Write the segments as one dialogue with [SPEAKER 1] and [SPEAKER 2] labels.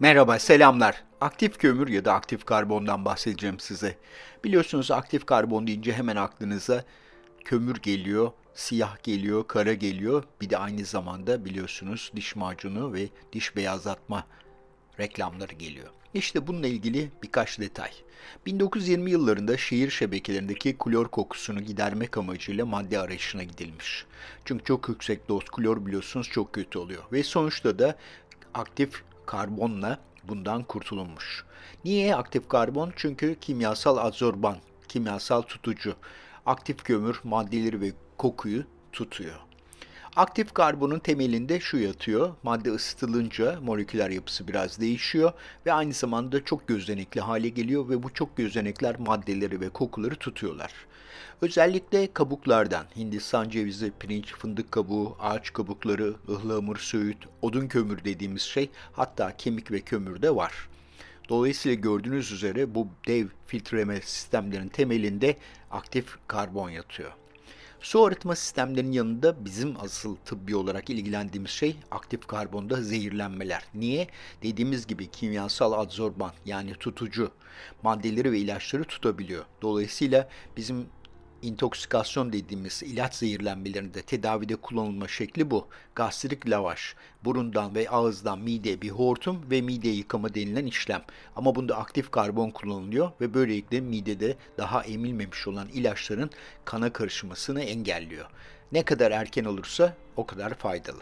[SPEAKER 1] Merhaba, selamlar. Aktif kömür ya da aktif karbondan bahsedeceğim size. Biliyorsunuz aktif karbon deyince hemen aklınıza kömür geliyor, siyah geliyor, kara geliyor. Bir de aynı zamanda biliyorsunuz diş macunu ve diş beyazlatma reklamları geliyor. İşte bununla ilgili birkaç detay. 1920 yıllarında şehir şebekelerindeki klor kokusunu gidermek amacıyla madde arayışına gidilmiş. Çünkü çok yüksek doz klor biliyorsunuz çok kötü oluyor. Ve sonuçta da aktif karbonla bundan kurtulunmuş. Niye aktif karbon? Çünkü kimyasal adsorban, kimyasal tutucu. Aktif kömür maddeleri ve kokuyu tutuyor. Aktif karbonun temelinde şu yatıyor. Madde ısıtılınca moleküler yapısı biraz değişiyor ve aynı zamanda çok gözenekli hale geliyor ve bu çok gözenekler maddeleri ve kokuları tutuyorlar. Özellikle kabuklardan Hindistan cevizi, pirinç, fındık kabuğu, ağaç kabukları, ıhlamur, söğüt, odun kömür dediğimiz şey hatta kemik ve kömür de var. Dolayısıyla gördüğünüz üzere bu dev filtreleme sistemlerin temelinde aktif karbon yatıyor. Su arıtma sistemlerinin yanında bizim asıl tıbbi olarak ilgilendiğimiz şey aktif karbonda zehirlenmeler. Niye? Dediğimiz gibi kimyasal adsorban yani tutucu maddeleri ve ilaçları tutabiliyor. Dolayısıyla bizim intoksikasyon dediğimiz ilaç zehirlenmelerinde tedavide kullanılma şekli bu. Gastrik lavaş, burundan ve ağızdan mideye bir hortum ve mide yıkama denilen işlem. Ama bunda aktif karbon kullanılıyor ve böylelikle midede daha emilmemiş olan ilaçların kana karışmasını engelliyor. Ne kadar erken olursa o kadar faydalı.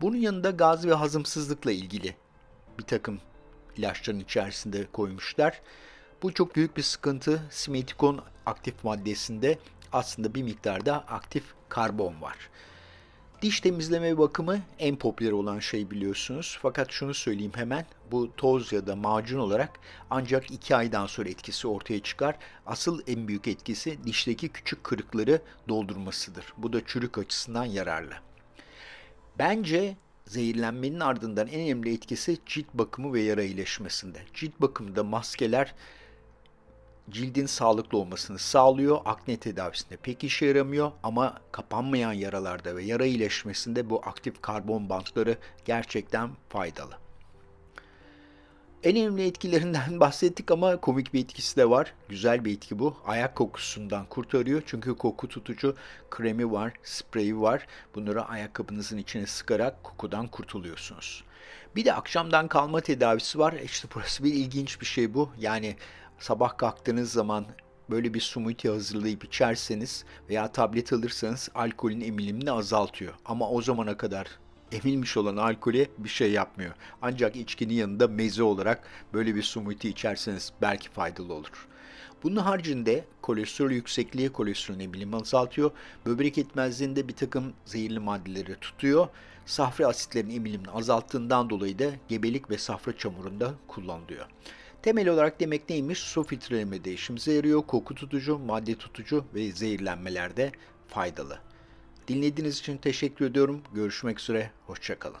[SPEAKER 1] Bunun yanında gaz ve hazımsızlıkla ilgili bir takım ilaçların içerisinde koymuşlar. Bu çok büyük bir sıkıntı. Simetikon aktif maddesinde aslında bir miktarda aktif karbon var. Diş temizleme bakımı en popüler olan şey biliyorsunuz. Fakat şunu söyleyeyim hemen. Bu toz ya da macun olarak ancak 2 aydan sonra etkisi ortaya çıkar. Asıl en büyük etkisi dişteki küçük kırıkları doldurmasıdır. Bu da çürük açısından yararlı. Bence zehirlenmenin ardından en önemli etkisi cilt bakımı ve yara iyileşmesinde. Cilt bakımında maskeler cildin sağlıklı olmasını sağlıyor. Akne tedavisinde pek işe yaramıyor ama kapanmayan yaralarda ve yara iyileşmesinde bu aktif karbon bantları gerçekten faydalı. En önemli etkilerinden bahsettik ama komik bir etkisi de var. Güzel bir etki bu. Ayak kokusundan kurtarıyor. Çünkü koku tutucu kremi var, spreyi var. Bunları ayakkabınızın içine sıkarak kokudan kurtuluyorsunuz. Bir de akşamdan kalma tedavisi var. İşte burası bir ilginç bir şey bu. Yani sabah kalktığınız zaman böyle bir smoothie hazırlayıp içerseniz veya tablet alırsanız alkolün emilimini azaltıyor. Ama o zamana kadar emilmiş olan alkole bir şey yapmıyor. Ancak içkinin yanında meze olarak böyle bir smoothie içerseniz belki faydalı olur. Bunun haricinde kolesterol yüksekliği kolesterol emilimi azaltıyor. Böbrek yetmezliğinde bir takım zehirli maddeleri tutuyor. Safra asitlerin emilimini azalttığından dolayı da gebelik ve safra çamurunda kullanılıyor. Temel olarak demek neymiş? Su filtrelemede işimize yarıyor, koku tutucu, madde tutucu ve zehirlenmelerde faydalı. Dinlediğiniz için teşekkür ediyorum. Görüşmek üzere, hoşçakalın.